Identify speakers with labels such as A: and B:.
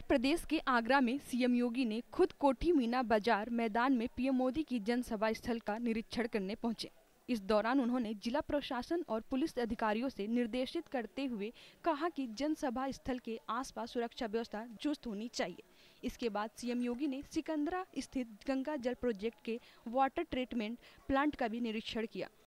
A: उत्तर प्रदेश के आगरा में सीएम योगी ने खुद कोठी मीना बाजार मैदान में पीएम मोदी की जनसभा स्थल का निरीक्षण करने पहुंचे इस दौरान उन्होंने जिला प्रशासन और पुलिस अधिकारियों से निर्देशित करते हुए कहा कि जनसभा स्थल के आसपास सुरक्षा व्यवस्था चुस्त होनी चाहिए इसके बाद सीएम योगी ने सिकंदरा स्थित गंगा जल प्रोजेक्ट के वाटर ट्रीटमेंट प्लांट का भी निरीक्षण किया